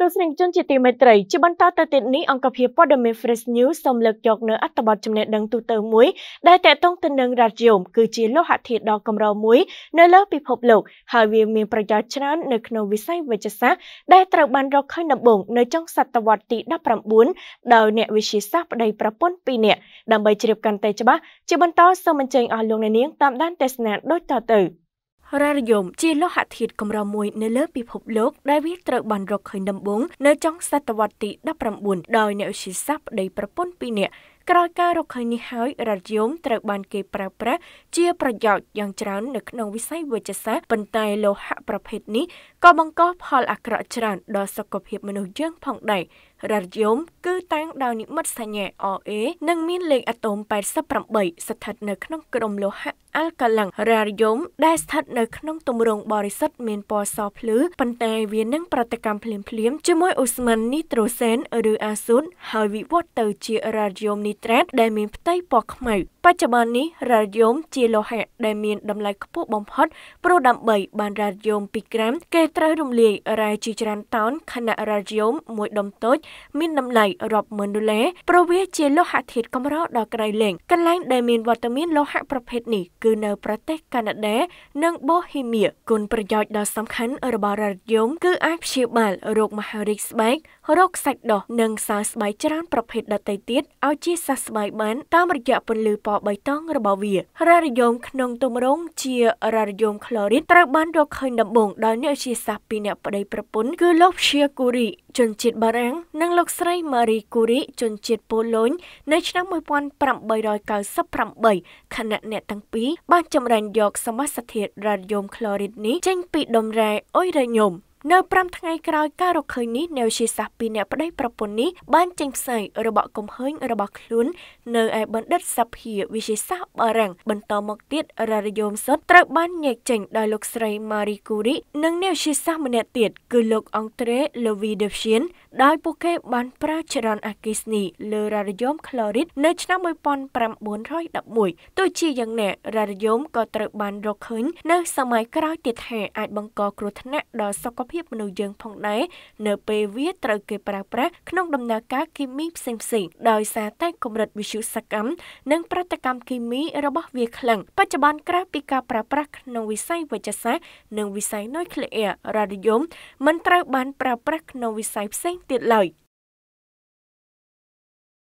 ទស្សនិកជនជាទីមេត្រីជាបន្តទៅទៀតនេះអង្គភាពព័ត៌មាន Fresh News សូមលើកយកនៅអត្ថបទចំណេះដឹងទូទៅមួយដែលតកតងទៅនឹងរ៉ាឌីយ៉ូមគឺជាលោហៈធាតុដ៏កម្រមួយនៅលើពិភពលោក ហើយវាមានប្រយោជន៍ច្រើននៅក្នុងវិស័យវេជ្ជសាស្ត្រដែលត្រូវបានរកឃើញដំបូងនៅចុងសតវត្សទី19ដោយអ្នកវិទ្យាសាស្ត្រប្តីប្រពន្ធពីរនាក់ដើម្បីជ្រាបកាន់តែច្បាស់ជាបន្តសូមអញ្ជើញអស់លោកអ្នកនាងតាមដានទស្សនាដូចតទៅ។រ៉ារីយ៉ូមជាលោហៈធាតុកម្រមួយនៅលើពិភពលោកដែលវាត្រូវបានរកឃើញដំបូងនៅចុងសតវត្សទី19ដោយអ្នកវិទ្យាសាស្ត្រប្តីប្រពន្ធពីរនាក់ក្រោយការរកឃើញនេះហើយរ៉ាឌីយ៉ូមត្រូវបានគេប្រើប្រាស់ជាប្រយោជន៍យ៉ាងច្រើននៅក្នុងវិស័យវេជ្ជសាស្ត្រប៉ុន្តែលោហៈប្រភេទនេះក៏បង្កផលអាក្រក់ច្រើនដល់សុខភាពមនុស្សយើងផងដែររ៉ាឌីយ៉ូមគឺតាំងដោយនិមិត្តសញ្ញា Ra និងមានលេខអាតូម88ស្ថិតនៅក្នុងក្រុមលោហៈអាល់កាឡាំងរ៉ារីយ៉ុមដែលស្ថិតនៅក្នុងទម្រង់បរិសុទ្ធមានពណ៌សភ្លឺប៉ុន្តែវានឹងប្រតិកម្មភ្លាមភ្លាមជាមួយអូស្ម៉ាន់នីត្រូសែនឬអាស៊ូនហើយវិវត្តទៅជារ៉ារីយ៉ុមនីត្រ៉េតដែលមានផ្ទៃពណ៌ខ្មៅបច្ចុប្បន្ននេះរ៉ារីយ៉ុមជាលោហៈដែលមានតម្លៃខ្ពស់បំផុតព្រោះដើម្បីបានរ៉ារីយ៉ុម2ក្រាមគេត្រូវរំលាយរ៉ែជាច្រើនតោនខណៈរ៉ារីយ៉ុមមួយដុំតូច មានតម្លៃរាប់ម៉ឺនដុល្លារព្រោះវា ជាលោហៈធាតុកម្រដ៏ក្រៃលែងកន្លែងដែលមានវត្តមានលោហៈប្រភេទនេះគឺគឺនៅប្រទេសកាណាដានិងបូហេមៀគុណប្រយោជន៍ដ៏សំខាន់ របស់រ៉ាឌីយ៉ូមគឺអាចព្យាបាលរោគមហារីកស្បែករោគសាច់ដុះនិងសើស្បែកច្រើនប្រភេទដទៃទៀតឲ្យជាសះស្បែកបានតាមរយៈពន្លឺពណ៌បៃតងរបស់វារ៉ាឌីយ៉ូមក្នុងទម្រង់ជារ៉ាឌីយ៉ូមក្លរីនត្រូវបានរកឃើញដំបូងដោយអ្នកវិទ្យាសាស្ត្រពីរអ្នកប្តីប្រពន្ធគឺលោកឈៀកូរីជនជាតិបារាំងនិងលោកស្រី Marie Curie ជនជាតិប៉ូឡូញនៅឆ្នាំ1898ខណៈអ្នកទាំងពីរបានចម្រាញ់យកសមាសធាតុរ៉ាឌីយ៉ូមក្លរីតនេះចេញ ពីដុំរ៉ែអុយរ៉ាញ៉ូមនៅ5ថ្ងៃក្រោយការរកឃើញនេះនៅជាសាសពីអ្នកប្តីប្រពន្ធនេះបានចេញផ្សាយរបកកំហែងរបស់ខ្លួននៅឯបណ្ឌិតសភាវិជាសាស្ត្របារាំងបន្តមកទៀតរ៉ារយមសុតត្រូវបានញែកចេញដោយលោកស្រី Marie Curie និងអ្នកវិទ្យាសាស្ត្រម្នាក់ទៀតគឺលោកអង់ត្រេ Louis Devian ដោយពួកគេ បានប្រើចរន្តអគ្គិសនីលើរ៉ារយមក្លរីតនៅឆ្នាំ1911ទោះជាយ៉ាងណារ៉ារយមក៏ត្រូវបានរកឃើញនៅ សម័យក្រោយទៀតថាអាចបង្ក គ្រោះថ្នាក់ដល់សុខភាពភាពមនុស្សយើងផងដែរនៅពេលវាត្រូវគេប្រើប្រាស់ក្នុងដំណើរការគីមីផ្សេងៗដោយសារតែកម្រិតវិទ្យុសកម្មនិងប្រតិកម្មគីមីរបស់វាខ្លាំងបច្ចុប្បន្នក្រៅពីការប្រើប្រាស់ក្នុងវិស័យវេជ្ជសាស្ត្រនិងវិស័យនុយក្លេអ៊ែររ៉ាឌីយ៉ូមមិនត្រូវបានប្រើប្រាស់ក្នុងវិស័យផ្សេងទៀតឡើយ។